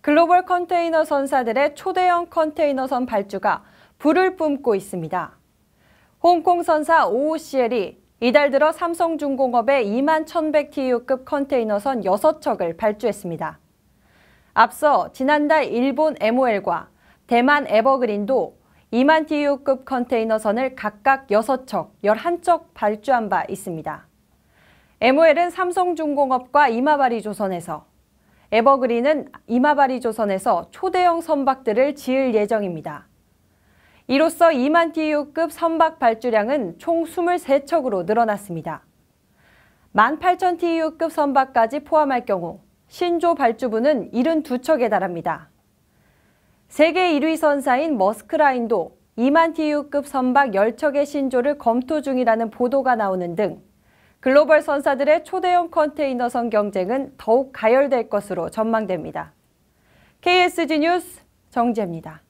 글로벌 컨테이너 선사들의 초대형 컨테이너선 발주가 불을 뿜고 있습니다. 홍콩 선사 OOCL이 이달 들어 삼성중공업의 2만 1100TU급 컨테이너선 6척을 발주했습니다. 앞서 지난달 일본 MOL과 대만 에버그린도 2만 TU급 컨테이너선을 각각 6척, 11척 발주한 바 있습니다. MOL은 삼성중공업과 이마바리 조선에서 에버그린은 이마바리 조선에서 초대형 선박들을 지을 예정입니다. 이로써 2만 TU급 선박 발주량은 총 23척으로 늘어났습니다. 1만 8천 TU급 선박까지 포함할 경우 신조 발주부는 72척에 달합니다. 세계 1위 선사인 머스크라인도 2만 TU급 선박 10척의 신조를 검토 중이라는 보도가 나오는 등 글로벌 선사들의 초대형 컨테이너선 경쟁은 더욱 가열될 것으로 전망됩니다. KSG 뉴스 정재입니다.